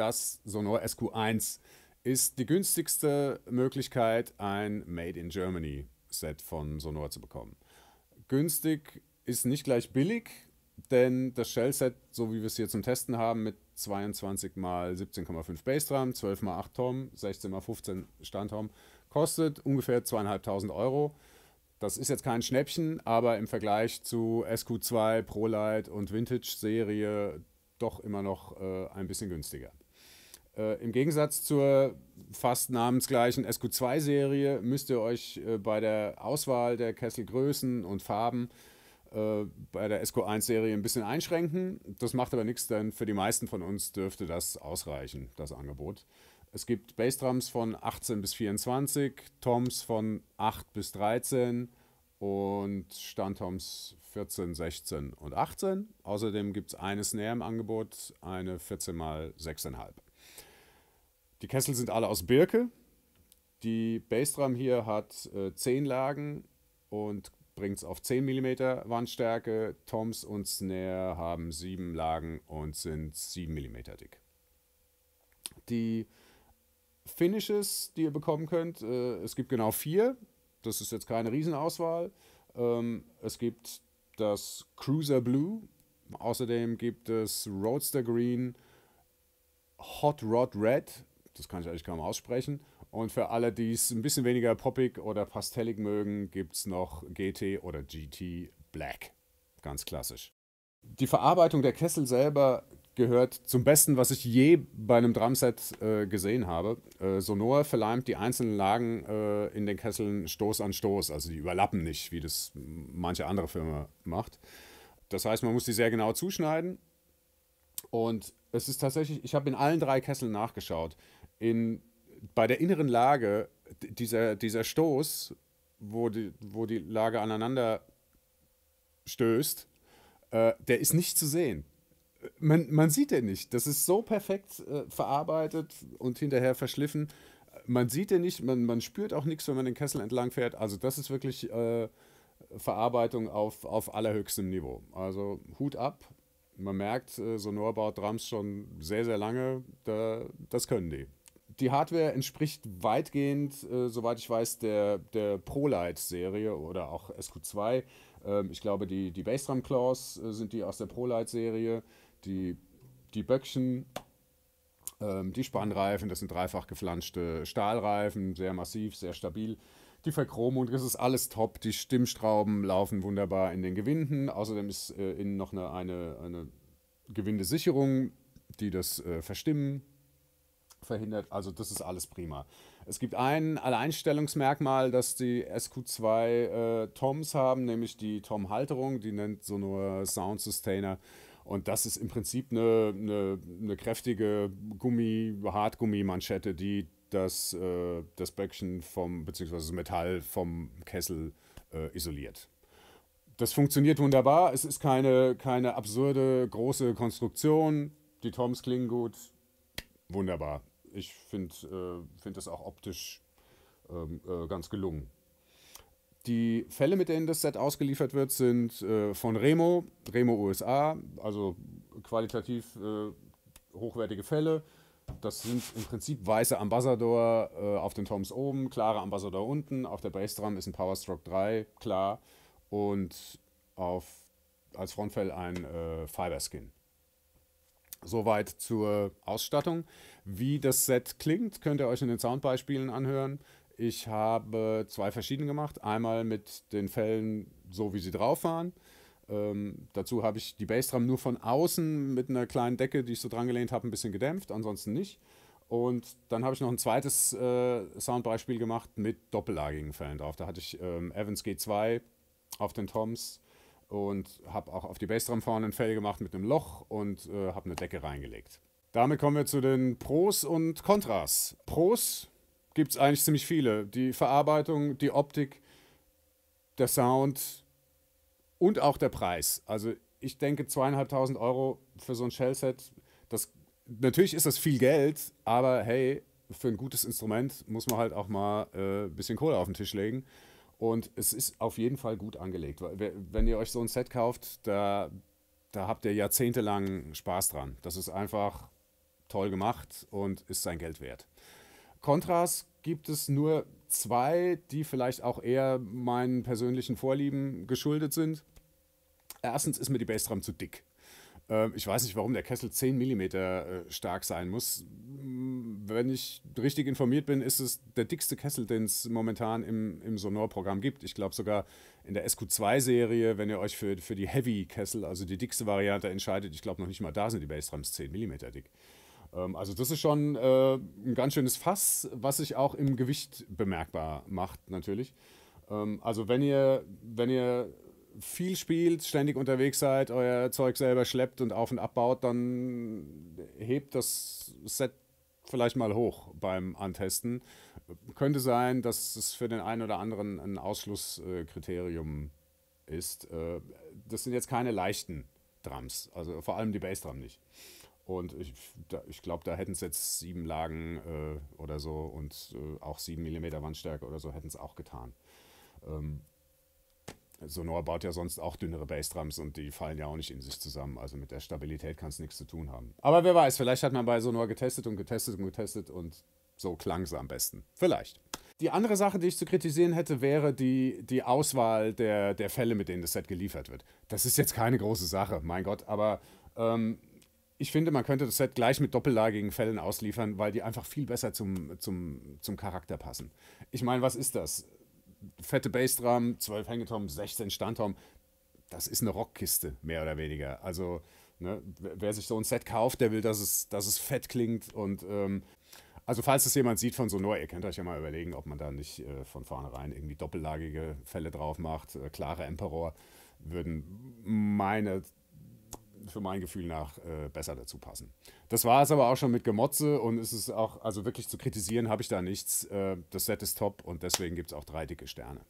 das Sonor SQ1 ist die günstigste Möglichkeit, ein Made in Germany Set von Sonor zu bekommen. Günstig ist nicht gleich billig, denn das Shell-Set, so wie wir es hier zum Testen haben, mit 22 x 17,5 Bassdrum, 12 x 8 Tom, 16 x 15 Standtom, kostet ungefähr 2.500 Euro. Das ist jetzt kein Schnäppchen, aber im Vergleich zu SQ2, ProLight und Vintage-Serie doch immer noch äh, ein bisschen günstiger. Äh, Im Gegensatz zur fast namensgleichen SQ2-Serie müsst ihr euch äh, bei der Auswahl der Kesselgrößen und Farben äh, bei der SQ1-Serie ein bisschen einschränken. Das macht aber nichts, denn für die meisten von uns dürfte das ausreichen, das Angebot. Es gibt Bassdrums von 18 bis 24, Toms von 8 bis 13 und Standtoms 14, 16 und 18. Außerdem gibt es eine Snare im Angebot, eine 14 mal 6,5. Die Kessel sind alle aus Birke. Die Bassdrum hier hat äh, 10 Lagen und bringt es auf 10 mm Wandstärke. Toms und Snare haben 7 Lagen und sind 7 mm dick. Die Finishes, die ihr bekommen könnt, äh, es gibt genau vier. Das ist jetzt keine Riesenauswahl. Ähm, es gibt das Cruiser Blue. Außerdem gibt es Roadster Green, Hot Rod Red das kann ich eigentlich kaum aussprechen. Und für alle, die es ein bisschen weniger poppig oder pastellig mögen, gibt es noch GT oder GT Black. Ganz klassisch. Die Verarbeitung der Kessel selber gehört zum Besten, was ich je bei einem Drumset äh, gesehen habe. Äh, Sonor verleimt die einzelnen Lagen äh, in den Kesseln Stoß an Stoß, also die überlappen nicht, wie das manche andere Firma macht. Das heißt, man muss die sehr genau zuschneiden. Und es ist tatsächlich, ich habe in allen drei Kesseln nachgeschaut in, bei der inneren Lage, dieser, dieser Stoß, wo die, wo die Lage aneinander stößt, äh, der ist nicht zu sehen. Man, man sieht den nicht. Das ist so perfekt äh, verarbeitet und hinterher verschliffen. Man sieht den nicht, man, man spürt auch nichts, wenn man den Kessel entlang fährt. Also das ist wirklich äh, Verarbeitung auf, auf allerhöchstem Niveau. Also Hut ab. Man merkt, äh, Sonor baut Drums schon sehr, sehr lange. Da, das können die die Hardware entspricht weitgehend, äh, soweit ich weiß, der, der ProLite-Serie oder auch SQ2. Ähm, ich glaube, die, die Bassdrum-Claws äh, sind die aus der prolight serie Die, die Böckchen, ähm, die Spannreifen, das sind dreifach geflanschte Stahlreifen, sehr massiv, sehr stabil. Die Verchromung, das ist alles top. Die Stimmstrauben laufen wunderbar in den Gewinden. Außerdem ist äh, innen noch eine, eine, eine Gewindesicherung, die das äh, Verstimmen verhindert. Also das ist alles prima. Es gibt ein Alleinstellungsmerkmal, das die SQ2 äh, Toms haben, nämlich die Tom-Halterung, die nennt so nur Sound Sustainer. Und das ist im Prinzip eine, eine, eine kräftige Gummi, Hartgummi-Manschette, die das, äh, das Böckchen vom, beziehungsweise das Metall vom Kessel äh, isoliert. Das funktioniert wunderbar. Es ist keine, keine absurde große Konstruktion. Die Toms klingen gut. Wunderbar ich finde äh, find das auch optisch ähm, äh, ganz gelungen. Die Fälle, mit denen das Set ausgeliefert wird, sind äh, von Remo, Remo USA, also qualitativ äh, hochwertige Fälle. Das sind im Prinzip weiße Ambassador äh, auf den Toms oben, klare Ambassador unten. Auf der Bassdrum ist ein Powerstroke 3, klar. Und auf, als Frontfell ein äh, Fiberskin. Soweit zur Ausstattung. Wie das Set klingt, könnt ihr euch in den Soundbeispielen anhören. Ich habe zwei verschiedene gemacht. Einmal mit den Fällen, so wie sie drauf waren. Ähm, dazu habe ich die Bassdrum nur von außen mit einer kleinen Decke, die ich so drangelehnt habe, ein bisschen gedämpft, ansonsten nicht. Und dann habe ich noch ein zweites äh, Soundbeispiel gemacht mit doppellagigen Fällen drauf. Da hatte ich ähm, Evans G2 auf den Toms, und habe auch auf die Bassdrum vorne ein Fell gemacht mit einem Loch und äh, habe eine Decke reingelegt. Damit kommen wir zu den Pros und Kontras. Pros gibt es eigentlich ziemlich viele. Die Verarbeitung, die Optik, der Sound und auch der Preis. Also ich denke zweieinhalbtausend Euro für so ein Shell-Set, das, natürlich ist das viel Geld, aber hey, für ein gutes Instrument muss man halt auch mal ein äh, bisschen Kohle auf den Tisch legen. Und es ist auf jeden Fall gut angelegt. Wenn ihr euch so ein Set kauft, da, da habt ihr jahrzehntelang Spaß dran. Das ist einfach toll gemacht und ist sein Geld wert. Kontras gibt es nur zwei, die vielleicht auch eher meinen persönlichen Vorlieben geschuldet sind. Erstens ist mir die Bassdrum zu dick. Ähm, ich weiß nicht, warum der Kessel 10 mm äh, stark sein muss. Wenn ich richtig informiert bin, ist es der dickste Kessel, den es momentan im, im Sonor-Programm gibt. Ich glaube sogar in der SQ2-Serie, wenn ihr euch für, für die Heavy-Kessel, also die dickste Variante, entscheidet, ich glaube noch nicht mal da sind die Bassdrums 10 mm dick. Ähm, also das ist schon äh, ein ganz schönes Fass, was sich auch im Gewicht bemerkbar macht natürlich ähm, also wenn ihr, wenn ihr viel spielt, ständig unterwegs seid, euer Zeug selber schleppt und auf und abbaut, dann hebt das Set vielleicht mal hoch beim Antesten. Könnte sein, dass es für den einen oder anderen ein Ausschlusskriterium ist. Äh, das sind jetzt keine leichten Drums, also vor allem die Bassdrum nicht. Und ich, ich glaube, da hätten es jetzt sieben Lagen äh, oder so und äh, auch sieben Millimeter Wandstärke oder so hätten es auch getan. Ähm, Sonor baut ja sonst auch dünnere Bassdrums und die fallen ja auch nicht in sich zusammen. Also mit der Stabilität kann es nichts zu tun haben. Aber wer weiß, vielleicht hat man bei Sonor getestet und getestet und getestet und so klang es am besten. Vielleicht. Die andere Sache, die ich zu kritisieren hätte, wäre die, die Auswahl der, der Fälle, mit denen das Set geliefert wird. Das ist jetzt keine große Sache, mein Gott, aber ähm, ich finde, man könnte das Set gleich mit doppellagigen Fällen ausliefern, weil die einfach viel besser zum, zum, zum Charakter passen. Ich meine, was ist das? fette Bassdrum, 12 Hängetom, 16 Standtom. Das ist eine Rockkiste, mehr oder weniger. Also, ne, wer sich so ein Set kauft, der will, dass es, dass es fett klingt. Und ähm, also, falls es jemand sieht von Sonor, ihr könnt euch ja mal überlegen, ob man da nicht äh, von vornherein irgendwie doppellagige Fälle drauf macht. Äh, klare Emperor würden meine für mein Gefühl nach äh, besser dazu passen. Das war es aber auch schon mit Gemotze und es ist auch, also wirklich zu kritisieren habe ich da nichts. Äh, das Set ist top und deswegen gibt es auch drei dicke Sterne.